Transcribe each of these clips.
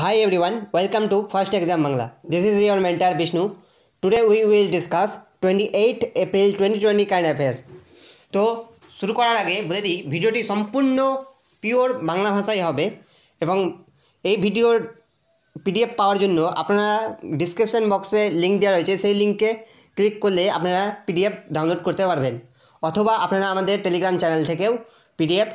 Hi everyone, welcome to First Exam Bangla. This is your mentor Vishnu. Today we will discuss 28 April twenty twenty current affairs তো শুরু করার আগে বলে দিই ভিডিওটি সম্পূর্ণ পিওর বাংলা ভাষায় হবে এবং এই ভিডিওর পিডিএফ পাওয়ার জন্য আপনারা ডিসক্রিপশান বক্সে লিঙ্ক দেওয়া রয়েছে সেই লিঙ্কে ক্লিক করলে আপনারা পিডিএফ ডাউনলোড করতে পারবেন অথবা আপনারা আমাদের টেলিগ্রাম চ্যানেল থেকেও পিডিএফ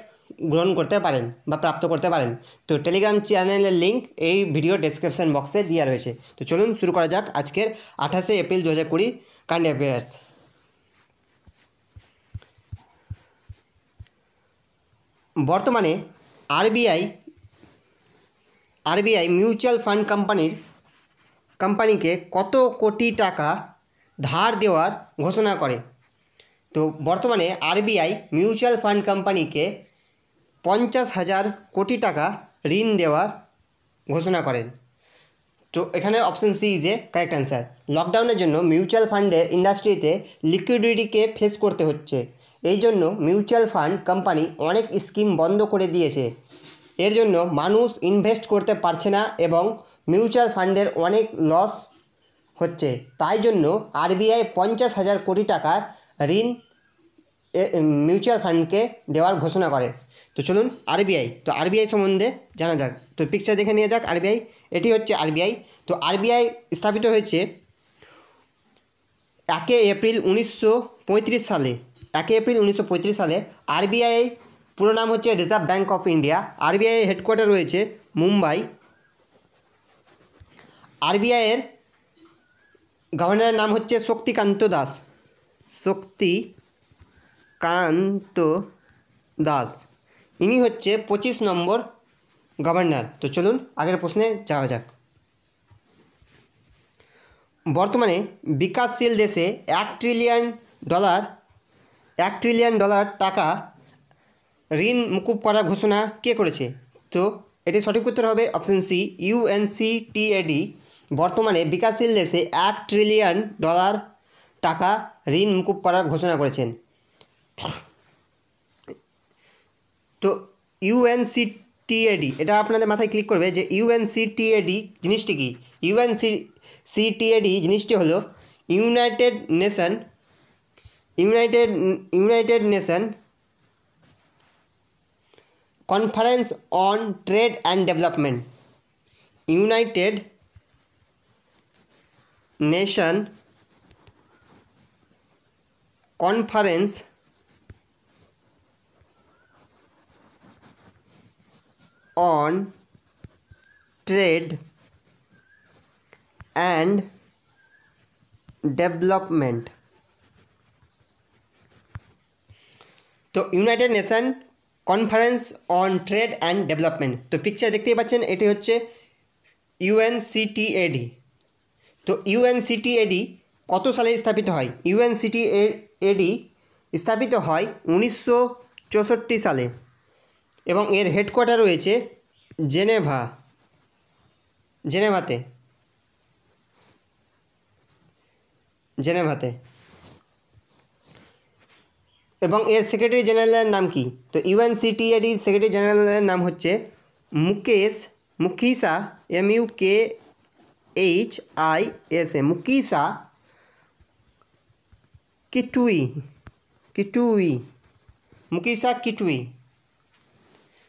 গ্রহণ করতে পারেন বা প্রাপ্ত করতে পারেন তো টেলিগ্রাম চ্যানেলের লিঙ্ক এই ভিডিও ডেসক্রিপশন বক্সে দেওয়া রয়েছে তো চলুন শুরু করা যাক আজকের আঠাশে এপ্রিল দু হাজার কুড়ি কান্ড অ্যাফেয়ার্স বর্তমানে আরবিআই আরবিআই মিউচুয়াল ফান্ড কোম্পানির কোম্পানিকে কত কোটি টাকা ধার দেওয়ার ঘোষণা করে তো বর্তমানে আরবিআই মিউচুয়াল ফান্ড কোম্পানিকে পঞ্চাশ হাজার কোটি টাকা ঋণ দেওয়ার ঘোষণা করেন তো এখানে option C is a correct answer লকডাউনের জন্য মিউচুয়াল ফান্ডে ইন্ডাস্ট্রিতে লিকুইডিটিকে ফেস করতে হচ্ছে এই জন্য মিউচুয়াল ফান্ড কোম্পানি অনেক স্কিম বন্ধ করে দিয়েছে এর জন্য মানুষ ইনভেস্ট করতে পারছে না এবং মিউচুয়াল ফান্ডের অনেক লস হচ্ছে তাই জন্য আরবিআই পঞ্চাশ হাজার কোটি টাকার ঋণ মিউচুয়াল ফান্ডকে দেওয়ার ঘোষণা করে তো চলুন আরবিআই তো আরবিআই সম্বন্ধে জানা যাক তো পিকচার দেখে নিয়ে যাক আরবিআই এটি হচ্ছে আরবিআই তো আরবিআই স্থাপিত হয়েছে একে এপ্রিল উনিশশো সালে একে এপ্রিল উনিশশো সালে আরবিআই পুরো নাম হচ্ছে reserve bank of India RBI headquarter রয়েছে মুম্বাই আরবিআইয়ের গভর্নরের নাম হচ্ছে শক্তিকান্ত দাস শক্তিকান্ত দাস ইনি হচ্ছে পঁচিশ নম্বর গভর্নর তো চলুন আগের প্রশ্নে যাওয়া যাক বর্তমানে বিকাশশীল দেশে এক ট্রিলিয়ন ডলার এক ট্রিলিয়ন ডলার টাকা ঋণ মুকুব করার ঘোষণা কে করেছে তো এটি সঠিক উত্তর হবে অপশন সি ইউএনসিটিএডি বর্তমানে বিকাশশীল দেশে এক ট্রিলিয়ন ডলার টাকা ঋণ মুকুব করার ঘোষণা করেছেন তো ইউএনসি টিএডি এটা আপনাদের মাথায় ক্লিক করবে যে ইউএনসি টিএডি জিনিসটি কি ইউএনসি সিটিএডি জিনিসটি হলো United Nation United United Nation conference on trade and development United Nation conference on trade and development তো United Nation conference on trade and development তো পিকচার দেখতেই পাচ্ছেন এটি হচ্ছে ইউএনসিটিএডি তো ইউএনসিটিএডি কত সালে স্থাপিত হয় ইউএনসিটিএডি স্থাপিত হয় উনিশশো চৌষট্টি সালে এবং এর হেডকোয়ার্টার রয়েছে জেনেভা জেনেভাতে জেনেভাতে এবং এর সেক্রেটারি জেনারেলের নাম কি তো ইউএনসিটিডি সেক্রেটারি জেনারেলের নাম হচ্ছে মুকেশ Mukhisa M U K H I S Mukhisa Kituyi Kituyi Mukhisa Kituyi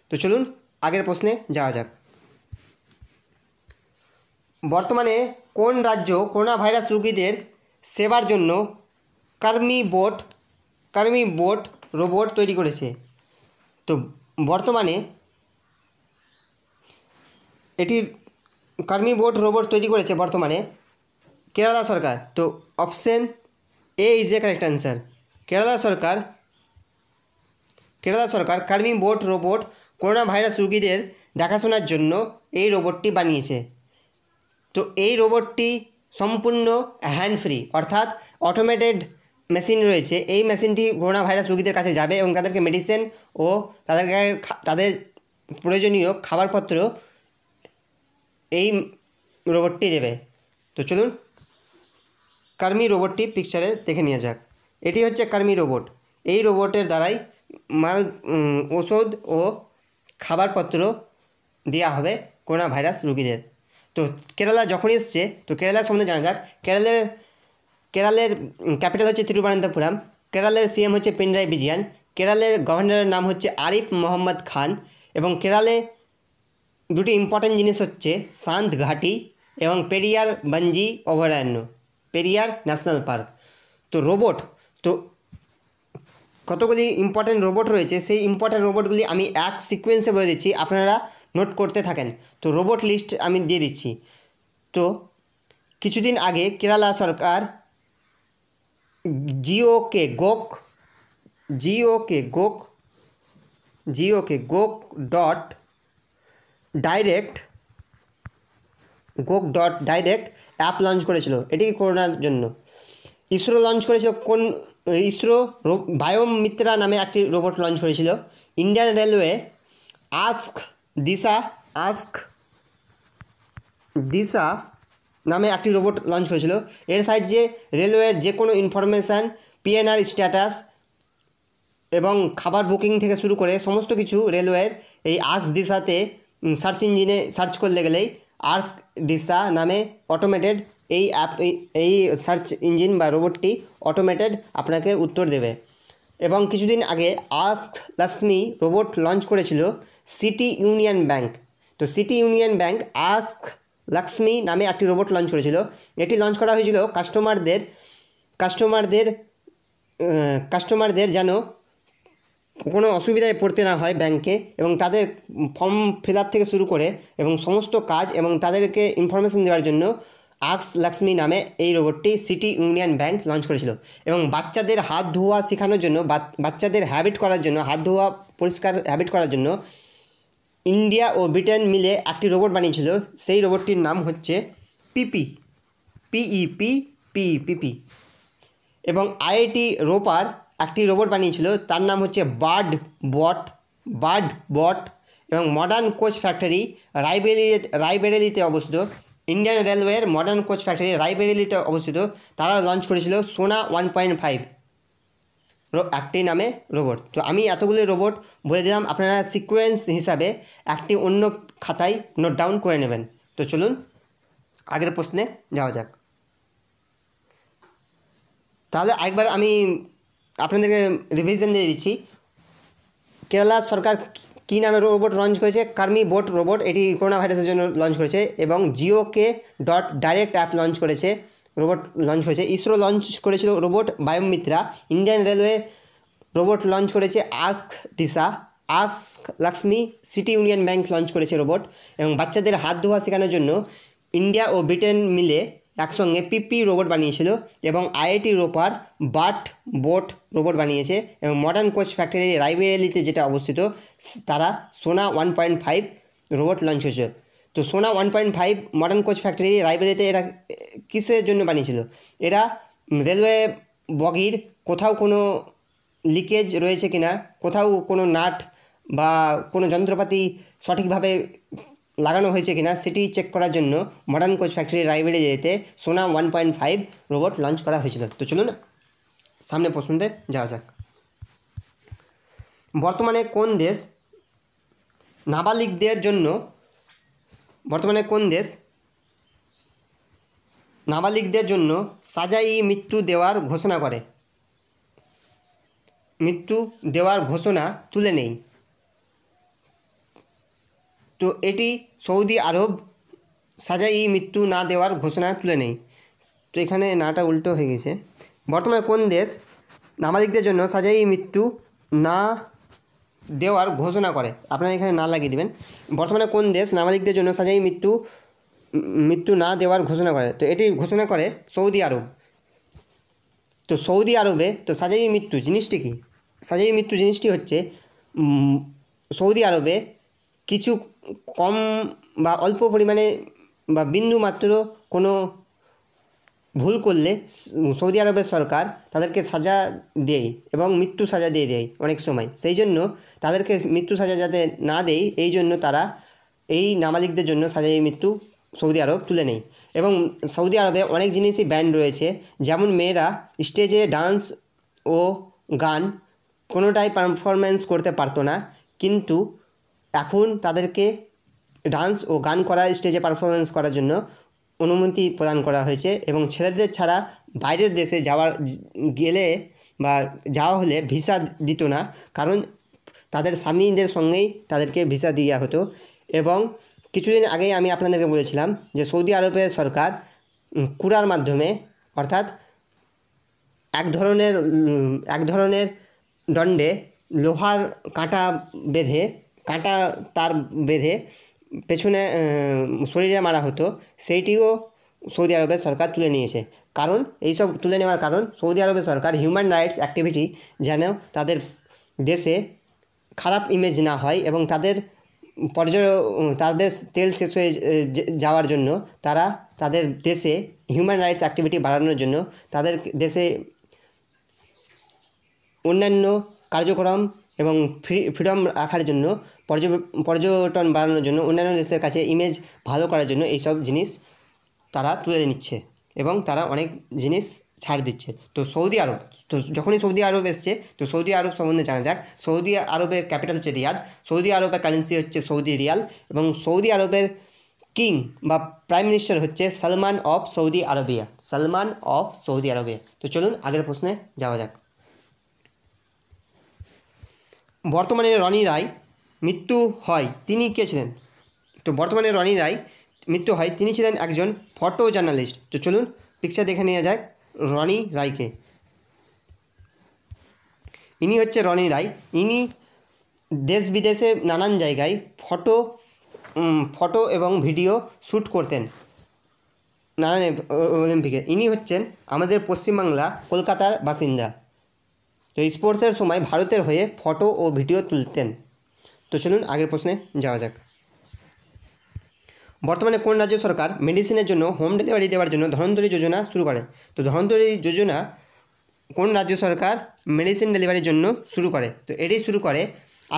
তো চলুন আগের প্রশ্নে যাওয়া যাক বর্তমানে কোন রাজ্য করোনা ভাইরাস রোগীদের সেবার জন্য Karmi bot Karmi bot robot তৈরি করেছে তো বর্তমানে এটি কার্মি বোট রোবট তৈরি করেছে বর্তমানে কেরালা সরকার তো option A is a correct answer Kerala সরকার কেরালা সরকার Karmi bot robot corona virus রুগীদের দেখাশোনার জন্য এই রোবটটি বানিয়েছে তো এই রোবটটি সম্পূর্ণ হ্যান্ড ফ্রি অর্থাৎ অটোমেটেড মেশিন রয়েছে এই মেশিনটি করোনা ভাইরাস রুগীদের কাছে যাবে এবং তাদেরকে মেডিসিন ও তাদেরকে তাদের প্রয়োজনীয় খাবারপত্র এই রোবটটি দেবে তো চলুন কার্মি রোবটটি পিকচারে দেখে নিয়ে যাক এটি হচ্ছে কার্মি রোবট এই রোবটের দ্বারাই মাল ওষুধ ও খাবারপত্র দেওয়া হবে করোনা ভাইরাস রুগীদের তো কেরালা যখন এসছে তো কেরালার সম্বন্ধে জানা যাক কেরালের কেরালের ক্যাপিটাল হচ্ছে তিরুবনন্তপুরম কেরালের সিএম হচ্ছে পিনরাই বিজয়ান কেরালের গভর্নরের নাম হচ্ছে আরিফ মোহাম্মদ খান এবং কেরালে দুটি ইম্পর্ট্যান্ট জিনিস হচ্ছে শান্ত ঘাটি এবং পেরিয়ার বঞ্জি অভয়ারণ্য পেরিয়ার ন্যাশনাল পার্ক তো রোবট তো কতগুলি ইম্পর্টেন্ট রোবট রয়েছে সেই ইম্পর্টেন্ট রোবটগুলি আমি এক সিকোয়েন্সে বলে দিচ্ছি আপনারা নোট করতে থাকেন তো রোবট লিস্ট আমি দিয়ে দিচ্ছি তো কিছুদিন আগে কেরালা সরকার GOK GoK GOK GoK GOK GoK dot direct GoK dot direct app launch করেছিল এটি করোনার জন্য ইসরো লঞ্চ করেছিল কোন ইসরো বায়োমিত্রা নামে একটি রোবট লঞ্চ হয়েছিল Indian railway ask Disha ask Disha নামে একটি রোবট লঞ্চ হয়েছিল এর সাহায্যে রেলওয়ের যে কোনো ইনফরমেশান পিএনআর স্ট্যাটাস এবং খাবার বুকিং থেকে শুরু করে সমস্ত কিছু রেলওয়ের এই আর্স দিশাতে সার্চ ইঞ্জিনে সার্চ করলে গেলেই আর্স ডিসা নামে অটোমেটেড এই অ্যাপ এই সার্চ ইঞ্জিন বা রোবটটি অটোমেটেড আপনাকে উত্তর দেবে এবং কিছুদিন আগে আস্ক লাসমি রোবট লঞ্চ করেছিল সিটি ইউনিয়ন ব্যাংক তো city union bank ask Lakshmi নামে একটি রোবট লঞ্চ করেছিল এটি লঞ্চ করা হয়েছিল কাস্টমারদের কাস্টমারদের কাস্টমারদের যেন কোনো অসুবিধায় পড়তে না হয় ব্যাংকে এবং তাদের ফর্ম ফিল থেকে শুরু করে এবং সমস্ত কাজ এবং তাদেরকে ইনফরমেশান দেওয়ার জন্য আক্স লক্ষ্মী নামে এই রোবটটি সিটি ইউনিয়ন ব্যাংক লঞ্চ করেছিল এবং বাচ্চাদের হাত ধোয়া শেখানোর জন্য বাচ্চাদের হ্যাবিট করার জন্য হাত ধোয়া পরিষ্কার হ্যাবিট করার জন্য ইন্ডিয়া ও ব্রিটেন মিলে একটি রোবট বানিয়েছিল সেই রোবটটির নাম হচ্ছে পিপি পিইপি পিপি এবং আইআইটি রোপার একটি রোবট বানিয়েছিল তার নাম হচ্ছে বার্ড বট বার্ড বট এবং মডার্ন কোচ ফ্যাক্টরি রায়বেরিলি রায়বেরেলিতে অবস্থিত ইন্ডিয়ান রেলওয়ের মডার্ন কোচ ফ্যাক্টরি রায়বেরিলিতে অবস্থিত তারা লঞ্চ করেছিল সোনা ওয়ান পয়েন্ট ফাইভ একটি নামে রোবট তো আমি এতগুলি রোবট বলে দিলাম আপনারা সিকোয়েন্স হিসাবে একটি অন্য খাতায় নোট ডাউন করে নেবেন তো চলুন আগের প্রশ্নে যাওয়া যাক তাহলে একবার আমি আপনাদেরকে রিভিশন দিয়ে দিচ্ছি কেরালা সরকার কী নামে রোবট লঞ্চ করেছে কার্মি বোট রোবট এটি করোনা ভাইরাসের জন্য লঞ্চ করেছে এবং GOK dot direct app launch করেছে রোবট লঞ্চ করেছে ইসরো লঞ্চ করেছিল robot Vyommitra Indian railway robot launch করেছে ask Disha ask Lakshmi city union bank launch করেছে রোবট এবং বাচ্চাদের হাত ধোয়া শেখানোর জন্য ইন্ডিয়া ও ব্রিটেন মিলে একসঙ্গে পিপি রোবট বানিয়েছিল এবং আইআইটি রোপার বাট বোট রোবট বানিয়েছে এবং মডার্ন কোচ ফ্যাক্টরি রাইবেরেলিতে যেটা অবস্থিত তারা Sona one point five robot launch হয়েছে তো Sona one point five modern coach factory রাইবেরিতে এরা কিসের জন্য বানিয়েছিল এরা রেলওয়ে বগির কোথাও কোনো লিকেজ রয়েছে কিনা কোথাও কোনো নাট বা কোনো যন্ত্রপাতি সঠিকভাবে লাগানো হয়েছে কিনা সেটি চেক করার জন্য মডার্ন কোচ ফ্যাক্টরি যেতে Sona one point five robot launch করা হয়েছিল তো চলুন সামনে প্রশ্নতে যাওয়া যাক বর্তমানে কোন দেশ নাবালিকদের জন্য বর্তমানে কোন দেশ নাবালিকদের জন্য সাজাই মৃত্যু দেওয়ার ঘোষণা করে মৃত্যু দেওয়ার ঘোষণা তুলে নেই তো এটি সৌদি আরব সাজাই মৃত্যু না দেওয়ার ঘোষণা তুলে নেই তো এখানে নাটা উল্টো হয়ে গেছে বর্তমানে কোন দেশ নামাজিকদের জন্য সাজাই মৃত্যু না দেওয়ার ঘোষণা করে আপনারা এখানে না লাগিয়ে দেবেন বর্তমানে কোন দেশ নামাজিকদের জন্য সাজাই মৃত্যু মৃত্যু না দেওয়ার ঘোষণা করে তো এটি ঘোষণা করে সৌদি আরব তো সৌদি আরবে তো সাজাই মৃত্যু জিনিসটি কি সাজাই মৃত্যু জিনিসটি হচ্ছে সৌদি আরবে কিছু কম বা অল্প পরিমাণে বা বিন্দু মাত্র কোনো ভুল করলে সৌদি আরবের সরকার তাদেরকে সাজা দেয় এবং মৃত্যু সাজা দিয়ে দেয় অনেক সময় সেই জন্য তাদেরকে মৃত্যু সাজা যাতে না দেয় এই জন্য তারা এই নামালিকদের জন্য সাজাই মৃত্যু সৌদি আরব তুলে নেয় এবং সৌদি আরবে অনেক জিনিসই ব্যান্ড রয়েছে যেমন মেয়েরা স্টেজে ডান্স ও গান কোনোটাই পারফরম্যান্স করতে পারতো না কিন্তু এখন তাদেরকে ডান্স ও গান করা স্টেজে পারফরমেন্স করার জন্য অনুমতি প্রদান করা হয়েছে এবং ছেলেদের ছাড়া বাইরের দেশে যাওয়ার গেলে বা যাওয়া হলে ভিসা দিত না কারণ তাদের স্বামীদের সঙ্গেই তাদেরকে ভিসা দেওয়া হতো এবং কিছুদিন আগেই আমি আপনাদেরকে বলেছিলাম যে সৌদি আরবের সরকার কুরার মাধ্যমে অর্থাৎ এক ধরনের এক ধরনের দণ্ডে লোহার কাঁটা বেঁধে কাঁটা তার বেঁধে পেছনে শরীরে মারা হতো সেইটিও সৌদি আরবের সরকার তুলে নিয়েছে কারণ এইসব তুলে নেওয়ার কারণ সৌদি আরবের সরকার হিউম্যান রাইটস অ্যাক্টিভিটি যেন তাদের দেশে খারাপ ইমেজ না হয় এবং তাদের পর্য তাদের তেল শেষ হয়ে যাওয়ার জন্য তারা তাদের দেশে হিউম্যান রাইটস অ্যাক্টিভিটি বাড়ানোর জন্য তাদের দেশে অন্যান্য কার্যক্রম এবং ফ্রি ফ্রিডম রাখার জন্য পর্যটন বাড়ানোর জন্য অন্যান্য দেশের কাছে ইমেজ ভালো করার জন্য এইসব জিনিস তারা তুলে নিচ্ছে এবং তারা অনেক জিনিস ছাড় দিচ্ছে তো সৌদি আরব তো যখনই সৌদি আরব এসছে তো সৌদি আরব সম্বন্ধে জানা যাক সৌদি আরবের ক্যাপিটাল হচ্ছে রিয়াদ সৌদি আরবের কারেন্সি হচ্ছে সৌদি রিয়াল এবং সৌদি আরবের কিং বা প্রাইম মিনিস্টার হচ্ছে Salman of Saudi Arabia Salman of Saudi Arabia তো চলুন আগের প্রশ্নে যাওয়া যাক বর্তমানে রনি রায় মৃত্যু হয় তিনি কে ছিলেন তো বর্তমানে রনি রায় মৃত্যু হয় তিনি ছিলেন একজন ফটো জার্নালিস্ট তো চলুন পিকচার দেখে নেওয়া যায় রনি রায়কে ইনি হচ্ছে রনি রায় ইনি দেশ বিদেশে নানান জায়গায় ফটো ফটো এবং ভিডিও শ্যুট করতেন নানান অলিম্পিকে ইনি হচ্ছেন আমাদের পশ্চিমবাংলা কলকাতার বাসিন্দা তো স্পোর্টসের সময় ভারতের হয়ে ফটো ও ভিডিও তুলতেন তো চলুন আগের প্রশ্নে যাওয়া যাক বর্তমানে কোন রাজ্য সরকার মেডিসিনের জন্য হোম ডেলিভারি দেওয়ার জন্য ধনন্তরী যোজনা শুরু করে তো ধনন্তরী যোজনা কোন রাজ্য সরকার মেডিসিন ডেলিভারির জন্য শুরু করে তো এটি শুরু করে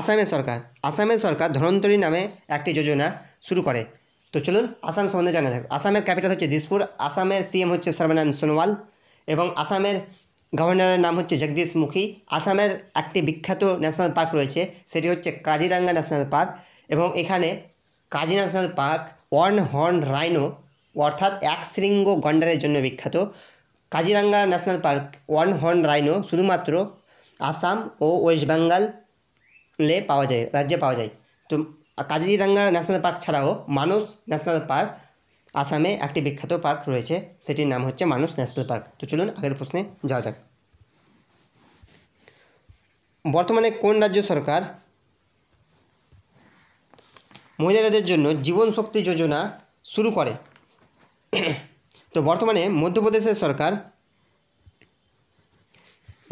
আসামের সরকার আসামের সরকার ধনন্তরী নামে একটি যোজনা শুরু করে তো চলুন আসাম সম্বন্ধে জানা যাক আসামের ক্যাপিটাল হচ্ছে দিসপুর আসামের সিএম হচ্ছে সর্বানন্দ সোনোয়াল এবং আসামের গভর্নরের নাম হচ্ছে জগদীশ মুখী আসামের একটি বিখ্যাত ন্যাশনাল পার্ক রয়েছে সেটি হচ্ছে কাজিরাঙ্গা ন্যাশনাল পার্ক এবং এখানে কাজি national park one horn rhino অর্থাৎ এক শৃঙ্গ গন্ডারের জন্য বিখ্যাত Kaziranga national park one horn rhino শুধুমাত্র আসাম ও ওয়েস্ট বেঙ্গলে পাওয়া যায় রাজ্যে পাওয়া যায় তো কাজিরাঙ্গা ন্যাশনাল পার্ক ছাড়াও মানুষ ন্যাশনাল পার্ক আসামে একটি বিখ্যাত পার্ক রয়েছে সেটির নাম হচ্ছে মানুষ ন্যাশনাল পার্ক তো চলুন আগের প্রশ্নে যাওয়া যাক বর্তমানে কোন রাজ্য সরকার মহিলাদের জন্য জীবন শক্তি যোজনা শুরু করে তো বর্তমানে মধ্যপ্রদেশের সরকার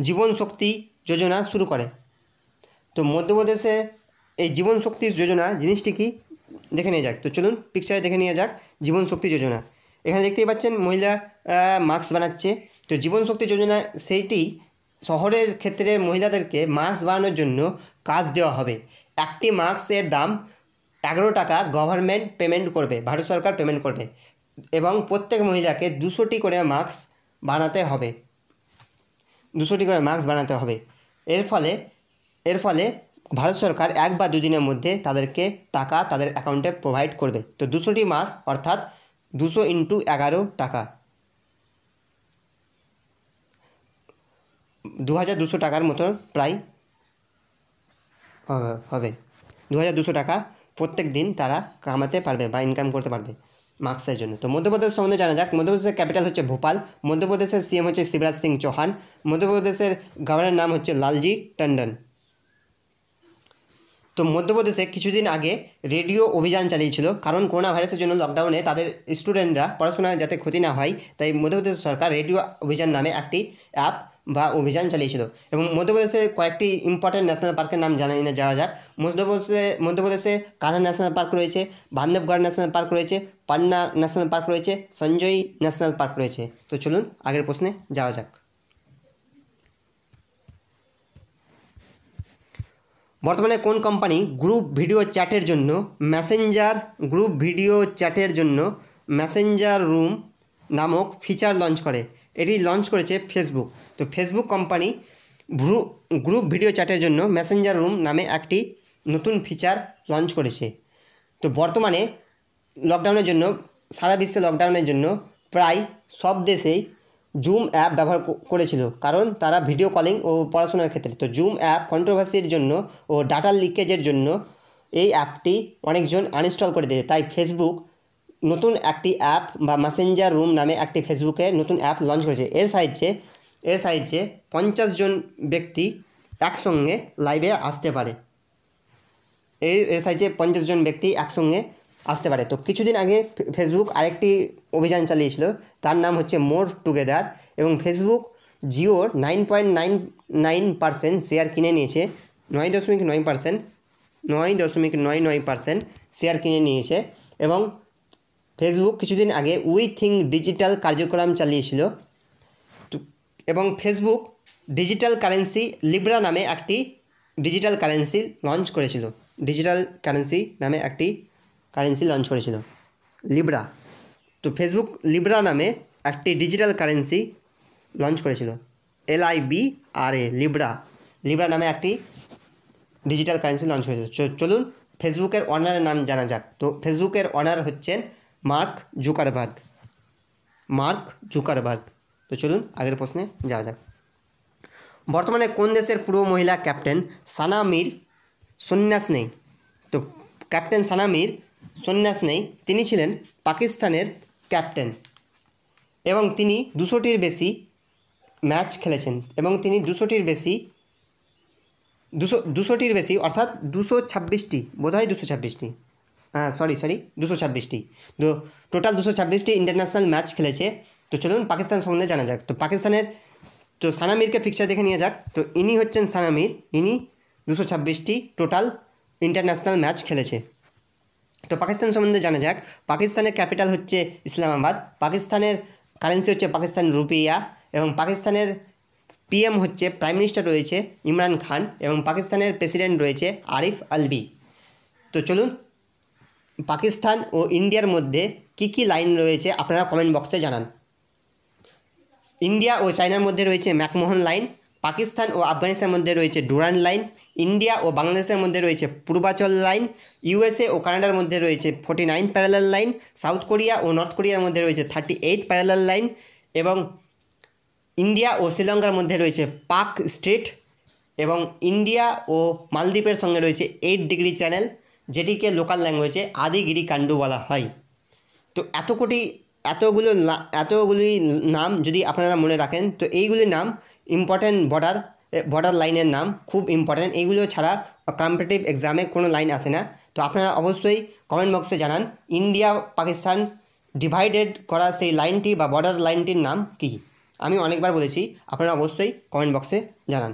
জীবন শক্তি যোজনা শুরু করে তো মধ্যপ্রদেশে এই জীবন শক্তি যোজনা জিনিসটি কি দেখে নিয়ে যাক তো চলুন পিকচারে দেখে নিয়ে যাক জীবন শক্তি যোজনা এখানে দেখতেই পাচ্ছেন মহিলা মাস্ক বানাচ্ছে তো জীবন শক্তি যোজনা সেইটি শহরের ক্ষেত্রে মহিলাদেরকে মাস্ক বানানোর জন্য কাজ দেওয়া হবে একটি মাস্কের দাম এগারো টাকা গভর্নমেন্ট পেমেন্ট করবে ভারত সরকার পেমেন্ট করবে এবং প্রত্যেক মহিলাকে দুশোটি করে মাস্ক বানাতে হবে দুশোটি করে মাস্ক বানাতে হবে এর ফলে এর ফলে ভারত সরকার এক বা দুদিনের মধ্যে তাদেরকে টাকা তাদের অ্যাকাউন্টে প্রোভাইড করবে তো দুশোটি মাস অর্থাৎ দুশো ইন্টু এগারো টাকা দু হাজার দুশো টাকার মতো প্রায় হবে দু হাজার দুশো টাকা প্রত্যেক দিন তারা কামাতে পারবে বা ইনকাম করতে পারবে মার্কসের জন্য তো মধ্যপ্রদেশ সম্বন্ধে জানা যাক মধ্যপ্রদেশের ক্যাপিটাল হচ্ছে ভোপাল মধ্যপ্রদেশের সিএম হচ্ছে শিবরাজ সিং চৌহান মধ্যপ্রদেশের গভর্নর নাম হচ্ছে লালজি টন্ডন তো মধ্যপ্রদেশে কিছুদিন আগে রেডিও অভিযান চালিয়েছিল কারণ করোনা ভাইরাসের জন্য লকডাউনে তাদের স্টুডেন্টরা পড়াশোনায় যাতে ক্ষতি না হয় তাই মধ্যপ্রদেশ সরকার রেডিও অভিযান নামে একটি অ্যাপ বা অভিযান চালিয়েছিল এবং মধ্যপ্রদেশে কয়েকটি ইম্পর্টেন্ট ন্যাশনাল পার্কের নাম জানাই না যাওয়া যাক মধ্যপ্রদেশে মধ্যপ্রদেশে কানহা ন্যাশনাল পার্ক রয়েছে বান্ধবগড় ন্যাশনাল পার্ক রয়েছে পান্না ন্যাশনাল পার্ক রয়েছে সঞ্জয় ন্যাশনাল পার্ক রয়েছে তো চলুন আগের প্রশ্নে যাওয়া যাক বর্তমানে কোন কোম্পানি গ্রুপ ভিডিও চ্যাটের জন্য মেসেঞ্জার গ্রুপ ভিডিও চ্যাটের জন্য মেসেঞ্জার রুম নামক ফিচার লঞ্চ করে এটি লঞ্চ করেছে ফেসবুক তো ফেসবুক কোম্পানি গ্রুপ ভিডিও চ্যাটের জন্য মেসেঞ্জার রুম নামে একটি নতুন ফিচার লঞ্চ করেছে তো বর্তমানে লকডাউনের জন্য সারা বিশ্বে লকডাউনের জন্য প্রায় সব দেশেই জুম অ্যাপ ব্যবহার করেছিল কারণ তারা ভিডিও কলিং ও পড়াশোনার ক্ষেত্রে তো জুম অ্যাপ কন্ট্রোভার্সির জন্য ও ডাটা লিকেজের জন্য এই অ্যাপটি অনেকজন আনইনস্টল করে দিয়েছে তাই ফেসবুক নতুন একটি অ্যাপ বা মাসেঞ্জার রুম নামে একটি ফেসবুকে নতুন অ্যাপ লঞ্চ করেছে এর সাহায্যে এর সাহায্যে পঞ্চাশ জন ব্যক্তি একসঙ্গে লাইভে আসতে পারে এই এর সাহায্যে পঞ্চাশ জন ব্যক্তি একসঙ্গে আসতে পারে তো কিছুদিন আগে ফেসবুক আরেকটি অভিযান চালিয়েছিল তার নাম হচ্ছে মোর টুগেদার এবং ফেসবুক জিওর nine point nine nine percent share কিনে নিয়েছে নয় দশমিক নয় পার্সেন্ট নয় দশমিক নয় নয় পার্সেন্ট শেয়ার কিনে নিয়েছে এবং ফেসবুক কিছুদিন আগে উই থিঙ্ক ডিজিটাল কার্যক্রম চালিয়েছিল এবং ফেসবুক ডিজিটাল কারেন্সি লিব্রা নামে একটি ডিজিটাল কারেন্সি লঞ্চ করেছিল ডিজিটাল কারেন্সি নামে একটি কারেন্সি লঞ্চ করেছিল লিব্রা তো ফেসবুক লিব্রা নামে একটি ডিজিটাল কারেন্সি লঞ্চ করেছিল L I B R A Libra Libra নামে একটি ডিজিটাল কারেন্সি লঞ্চ হয়েছিল তো চলুন ফেসবুক এর ওয়নারের নাম জানা যাক তো ফেসবুক এর ওয়নার হচ্ছেন মার্ক জুকারবার্গ মার্ক জুকারবার্গ তো চলুন পরের প্রশ্নে যাওয়া যাক বর্তমানে কোন দেশের পুরুষ মহিলা ক্যাপ্টেন সানাмир শূন্যস নেই তো ক্যাপ্টেন সানাмир সন্ন্যাস নেই তিনি ছিলেন পাকিস্তানের ক্যাপ্টেন এবং তিনি দুশোটির বেশি ম্যাচ খেলেছেন এবং তিনি দুশোটির বেশি দুশো দুশোটির বেশি অর্থাৎ দুশো ছাব্বিশটি বোধহয় দুশো ছাব্বিশটি হ্যাঁ সরি সরি দুশো ছাব্বিশটি তো টোটাল দুশো ছাব্বিশটি ইন্টারন্যাশনাল ম্যাচ খেলেছে তো চলুন পাকিস্তান সম্বন্ধে জানা যাক তো পাকিস্তানের তো সানামিরকে পিকচার দেখে নিয়ে যাক তো ইনি হচ্ছেন সানামির ইনি দুশো ছাব্বিশটি টোটাল ইন্টারন্যাশনাল ম্যাচ খেলেছে তো পাকিস্তান সম্বন্ধে জানা যাক পাকিস্তানের ক্যাপিটাল হচ্ছে ইসলামাবাদ পাকিস্তানের কারেন্সি হচ্ছে পাকিস্তান রুপিয়া এবং পাকিস্তানের পিএম হচ্ছে প্রাইম মিনিস্টার রয়েছে ইমরান খান এবং পাকিস্তানের প্রেসিডেন্ট রয়েছে আরিফ আলবি তো চলুন পাকিস্তান ও ইন্ডিয়ার মধ্যে কি কি লাইন রয়েছে আপনারা কমেন্ট বক্সে জানান ইন্ডিয়া ও চায়নার মধ্যে রয়েছে ম্যাকমোহন লাইন পাকিস্তান ও আফগানিস্তানের মধ্যে রয়েছে ডুরান লাইন ইন্ডিয়া ও বাংলাদেশের মধ্যে রয়েছে পূর্বাচল লাইন ইউএসএ ও কানাডার মধ্যে রয়েছে forty nine parallel line south Korea ও নর্থ কোরিয়ার মধ্যে রয়েছে থার্টি এইট প্যারালাল লাইন এবং ইন্ডিয়া ও শ্রীলঙ্কার মধ্যে রয়েছে পাক স্ট্রিট এবং ইন্ডিয়া ও মালদ্বীপের সঙ্গে রয়েছে এইট ডিগ্রি চ্যানেল যেটিকে লোকাল ল্যাঙ্গুয়েজে আদিগিরি কাণ্ডু বলা হয় তো এত কোটি এতগুলো এতগুলি নাম যদি আপনারা মনে রাখেন তো এইগুলি নাম ইম্পর্ট্যান্ট বর্ডার বর্ডার লাইনের নাম খুব ইম্পর্ট্যান্ট এইগুলো ছাড়া কম্পিটিটিভ এক্সামে কোনো লাইন আসে না তো আপনারা অবশ্যই কমেন্ট বক্সে জানান ইন্ডিয়া পাকিস্তান ডিভাইডেড করা সেই লাইনটি বা বর্ডার লাইনটির নাম কি আমি অনেকবার বলেছি আপনারা অবশ্যই কমেন্ট বক্সে জানান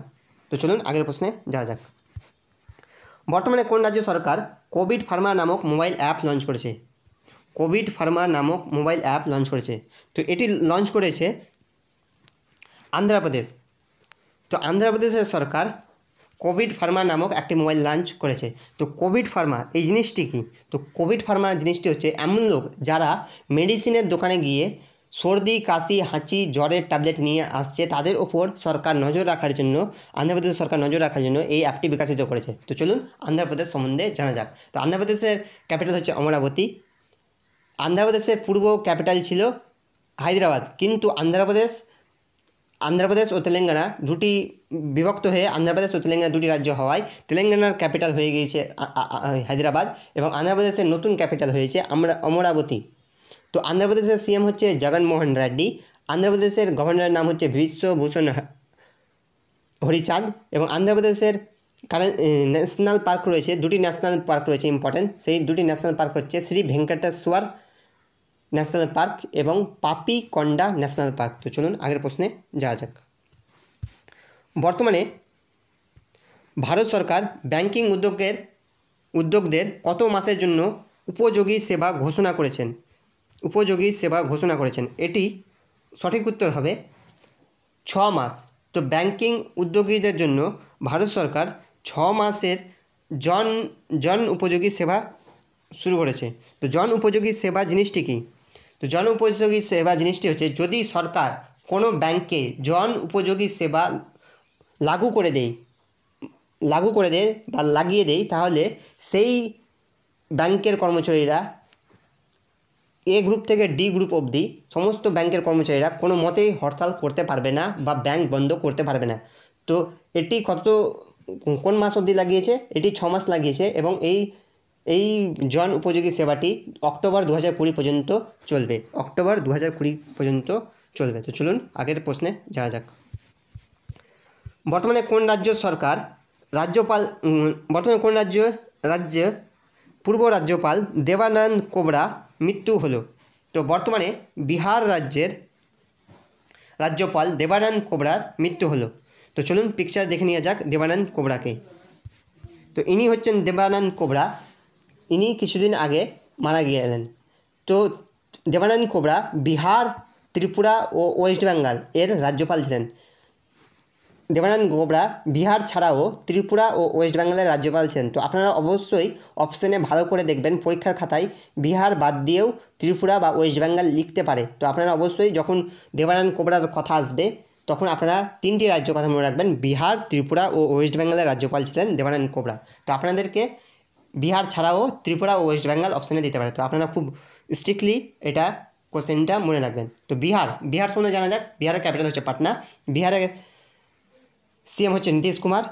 তো চলুন আগের প্রশ্নে যাওয়া যাক বর্তমানে কোন রাজ্য সরকার কোভিড ফার্মা নামক মোবাইল অ্যাপ লঞ্চ করেছে কোভিড ফার্মা নামক মোবাইল অ্যাপ লঞ্চ করেছে তো এটি লঞ্চ করেছে আন্ধ্রপ্রদেশ তো আন্ধ্রপ্রদেশের সরকার কোভিড ফার্মা নামক একটি মোবাইল লঞ্চ করেছে তো কোভিড ফার্মা এই জিনিসটি কী তো কোভিড ফার্মা জিনিসটি হচ্ছে এমন লোক যারা মেডিসিনের দোকানে গিয়ে সর্দি কাশি হাঁচি জ্বরের ট্যাবলেট নিয়ে আসছে তাদের ওপর সরকার নজর রাখার জন্য আন্ধ্রপ্রদেশ সরকার নজর রাখার জন্য এই অ্যাপটি বিকাশিত করেছে তো চলুন আন্ধ্রপ্রদেশ সম্বন্ধে জানা যাক তো আন্ধ্রপ্রদেশের ক্যাপিটাল হচ্ছে অমরাবতী আন্ধ্রপ্রদেশের পূর্ব ক্যাপিটাল ছিল হায়দ্রাবাদ কিন্তু আন্ধ্রপ্রদেশ আন্ধ্রপ্রদেশ ও তেলেঙ্গানা দুটি বিভক্ত হয়ে আন্ধ্রপ্রদেশ ও তেলেঙ্গানা দুটি রাজ্য হওয়ায় তেলেঙ্গানার ক্যাপিটাল হয়ে গিয়েছে হায়দ্রাবাদ এবং আন্ধ্রপ্রদেশের নতুন ক্যাপিটাল হয়েছে আমরা অমরাবতী তো আন্ধ্রপ্রদেশের সিএম হচ্ছে জগনমোহন রেড্ডি আন্ধ্রপ্রদেশের গভর্নরের নাম হচ্ছে বিশ্বভূষণ হরিচাঁদ এবং আন্ধ্রপ্রদেশের কারেন্ট ন্যাশনাল পার্ক রয়েছে দুটি ন্যাশনাল পার্ক রয়েছে ইম্পর্টেন্ট সেই দুটি ন্যাশনাল পার্ক হচ্ছে শ্রী ভেঙ্কটেশ্বর ন্যাশনাল পার্ক এবং পাপিকন্ডা ন্যাশনাল পার্ক তো চলুন আগের প্রশ্নে যাওয়া যাক বর্তমানে ভারত সরকার ব্যাংকিং উদ্যোগের উদ্যোগদের কত মাসের জন্য উপযোগী সেবা ঘোষণা করেছেন উপযোগী সেবা ঘোষণা করেছেন এটি সঠিক উত্তর হবে ছ মাস তো ব্যাংকিং উদ্যোগীদের জন্য ভারত সরকার ছ মাসের জন জন উপযোগী সেবা শুরু করেছে তো জন উপযোগী সেবা জিনিসটি কী তো জন উপযোগী সেবা জিনিসটি হচ্ছে যদি সরকার কোনো ব্যাংকে জন উপযোগী সেবা লাগু করে দেয় লাগু করে দেয় বা লাগিয়ে দেয় তাহলে সেই ব্যাংকের কর্মচারীরা এ গ্রুপ থেকে ডি গ্রুপ অবধি সমস্ত ব্যাংকের কর্মচারীরা কোনো মতেই হরতাল করতে পারবে না বা ব্যাংক বন্ধ করতে পারবে না তো এটি কত কোন মাস অবধি লাগিয়েছে এটি ছ মাস লাগিয়েছে এবং এই এই জন উপযোগী সেবাটি অক্টোবর দু হাজার কুড়ি পর্যন্ত চলবে অক্টোবর দু হাজার কুড়ি পর্যন্ত চলবে তো চলুন আগের প্রশ্নে যাওয়া যাক বর্তমানে কোন রাজ্য সরকার রাজ্যপাল বর্তমানে কোন রাজ্য রাজ্যে পূর্ব রাজ্যপাল দেবানন্দ কোবরা মৃত্যু হলো তো বর্তমানে বিহার রাজ্যের রাজ্যপাল দেবানন্দ কোবরার মৃত্যু হলো তো চলুন পিকচার দেখে নিয়ে যাক দেবানন্দ কোবরাকে তো ইনি হচ্ছেন দেবানন্দ কোবরা ইনি কিছুদিন আগে মারা গিয়েলেন তো দেবানন্দ কোবরা বিহার ত্রিপুরা ও ওয়েস্ট বেঙ্গল এর রাজ্যপাল ছিলেন দেবানন্দ গোবরা বিহার ছাড়াও ত্রিপুরা ও ওয়েস্ট বেঙ্গলের রাজ্যপাল ছিলেন তো আপনারা অবশ্যই অপশানে ভালো করে দেখবেন পরীক্ষার খাতায় বিহার বাদ দিয়েও ত্রিপুরা বা ওয়েস্ট বেঙ্গল লিখতে পারে তো আপনারা অবশ্যই যখন দেবানন্দ কোবরার কথা আসবে তখন আপনারা তিনটি রাজ্য কথা মনে রাখবেন বিহার ত্রিপুরা ও ওয়েস্ট বেঙ্গলের রাজ্যপাল ছিলেন দেবানন্দ কোবরা তো আপনাদেরকে বিহার ছড়াও ত্রিপুরা ওয়েস্ট বেঙ্গল অপশনে দিতে পারে তো আপনারা খুব স্ট্রিকলি এটা কোশ্চেনটা মনে রাখবেন তো বিহার বিহার সম্বন্ধে জানা যাক বিহারের ক্যাপিটাল হচ্ছে পাটনা বিহারের সিএম হচ্ছে नीतीश কুমার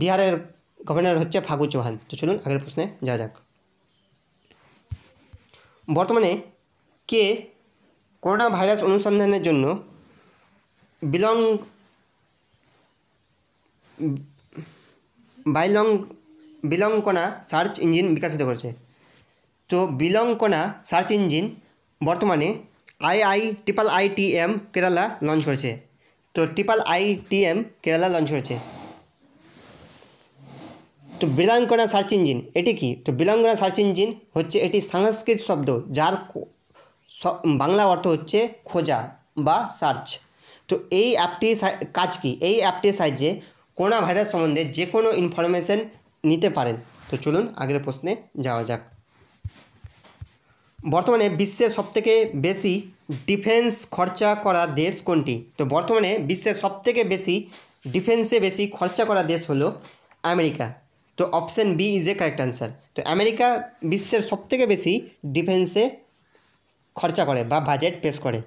বিহারের গভর্নর হচ্ছে ফাগু चौहान তো চলুন পরের প্রশ্নে যাওয়া যাক বর্তমানে কে করোনা ভাইরাস অনুসন্ধানের জন্য বিলং বাইলং বিলঙ্কনা সার্চ ইঞ্জিন বিকাশিত করেছে তো বিলঙ্কনা সার্চ ইঞ্জিন বর্তমানে IIT IITM Kerala launch করেছে তো টি আইটিএম কেরালা লঞ্চ করেছে তো বিলঙ্কনা সার্চ ইঞ্জিন এটি কি তো বিলঙ্কনা সার্চ ইঞ্জিন হচ্ছে এটি সংস্কৃত শব্দ যার বাংলা অর্থ হচ্ছে খোঁজা বা সার্চ তো এই অ্যাপটির কাজ কি এই অ্যাপটির সাহায্যে করোনা ভাইরাস সম্বন্ধে যে কোনো ইনফরমেশন নিতে পারেন তো চলুন আগের প্রশ্নে যাওয়া যাক বর্তমানে বিশ্বের সবথেকে বেশি ডিফেন্স খরচা করা দেশ কোনটি তো বর্তমানে বিশ্বের সবথেকে বেশি ডিফেন্সে বেশি খরচা করা দেশ হলো আমেরিকা তো option B is a correct answer তো আমেরিকা বিশ্বের সবথেকে বেশি ডিফেন্সে খরচা করে বা বাজেট পেশ করে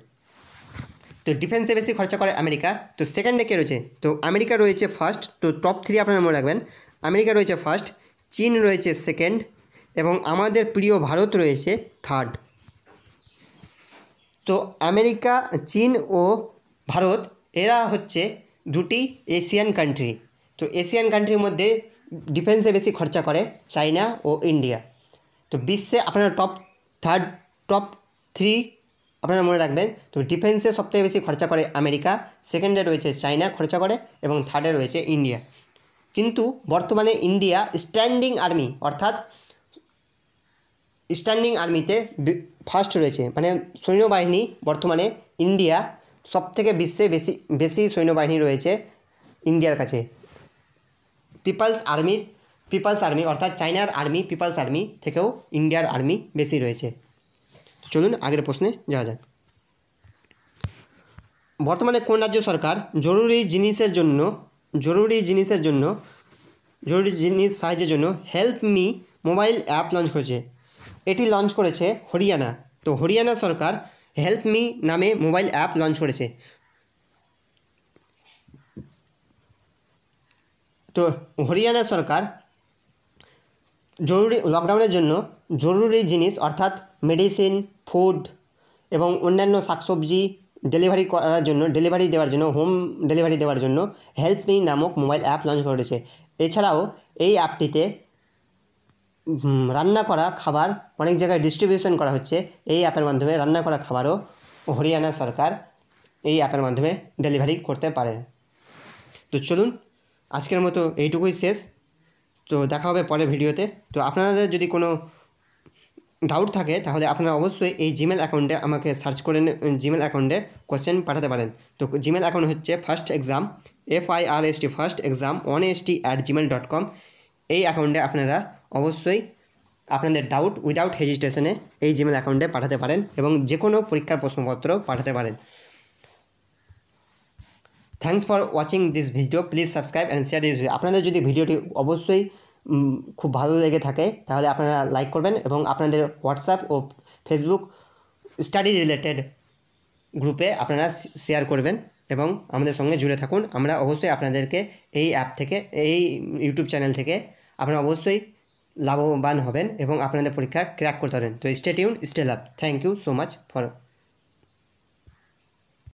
তো ডিফেন্সে বেশি খরচা করে আমেরিকা তো সেকেন্ডে কে রয়েছে তো আমেরিকা রয়েছে ফার্স্ট তো টপ থ্রি আপনারা মনে রাখবেন আমেরিকা রয়েছে ফার্স্ট চীন রয়েছে সেকেন্ড এবং আমাদের প্রিয় ভারত রয়েছে থার্ড তো আমেরিকা চীন ও ভারত এরা হচ্ছে দুটি এশিয়ান কান্ট্রি তো এশিয়ান কান্ট্রির মধ্যে ডিফেন্সে বেশি খরচা করে চাইনা ও ইন্ডিয়া তো বিশ্বে আপনারা টপ থার্ড টপ থ্রি আপনারা মনে রাখবেন তো ডিফেন্সে সবথেকে বেশি খরচা করে আমেরিকা সেকেন্ডে রয়েছে চাইনা খরচা করে এবং থার্ডে রয়েছে ইন্ডিয়া কিন্তু বর্তমানে ইন্ডিয়া স্ট্যান্ডিং আর্মি অর্থাৎ স্ট্যান্ডিং আর্মিতে ফার্স্ট রয়েছে মানে সৈন্যবাহিনী বর্তমানে ইন্ডিয়া সবথেকে বিশ্বে বেশি বেশি সৈন্যবাহিনী রয়েছে ইন্ডিয়ার কাছে পিপলস আর্মির পিপলস আর্মি অর্থাৎ চায়নার আর্মি পিপলস আর্মি থেকেও ইন্ডিয়ার আর্মি বেশি রয়েছে চলুন আগের প্রশ্নে যাওয়া যাক বর্তমানে কোন রাজ্য সরকার জরুরি জিনিসের জন্য জরুরি জিনিসের জন্য জরুরি জিনিস সাহায্যের জন্য help me mobile app launch করেছে এটি লঞ্চ করেছে হরিয়ানা তো হরিয়ানা সরকার হেল্প মি নামে মোবাইল অ্যাপ লঞ্চ করেছে তো হরিয়ানা সরকার জরুরি লকডাউনের জন্য জরুরি জিনিস অর্থাৎ মেডিসিন ফুড এবং অন্যান্য শাকসবজি ডেলিভারি করার জন্য ডেলিভারি দেওয়ার জন্য হোম ডেলিভারি দেওয়ার জন্য হেল্প মি নামক মোবাইল অ্যাপ লঞ্চ করেছে এছাড়াও এই অ্যাপটিতে রান্না করা খাবার অনেক জায়গায় ডিস্ট্রিবিউশন করা হচ্ছে এই অ্যাপের মাধ্যমে রান্না করা খাবারও হরিয়ানা সরকার এই অ্যাপের মাধ্যমে ডেলিভারি করতে পারে তো চলুন আজকের মতো এইটুকুই শেষ তো দেখা হবে পরের ভিডিওতে তো আপনাদের যদি কোনো ডাউট থাকে তাহলে আপনারা অবশ্যই এই জিমেল অ্যাকাউন্টে আমাকে সার্চ করে জিমেল অ্যাকাউন্টে কোয়েশ্চেন পাঠাতে পারেন তো জিমেল অ্যাকাউন্ট হচ্ছে first exam F I R S T first exam one S T at Gmail dot com এই অ্যাকাউন্টে আপনারা অবশ্যই আপনাদের ডাউট উইদাউট হেজিস্ট্রেশনে এই জিমেল অ্যাকাউন্টে পাঠাতে পারেন এবং যে কোনো পরীক্ষার প্রশ্নপত্র পাঠাতে পারেন thanks for watching this video please subscribe and share this video আপনাদের যদি ভিডিওটি অবশ্যই খুব ভালো লেগে থাকে তাহলে আপনারা লাইক করবেন এবং আপনাদের হোয়াটসঅ্যাপ ও ফেসবুক স্টাডি রিলেটেড গ্রুপে আপনারা শেয়ার করবেন এবং আমাদের সঙ্গে জুড়ে থাকুন আমরা অবশ্যই আপনাদেরকে এই অ্যাপ থেকে এই ইউটিউব চ্যানেল থেকে আপনারা অবশ্যই লাভবান হবেন এবং আপনাদের পরীক্ষা ক্র্যাক করতে পারেন তো stay tune stay love thank you so much for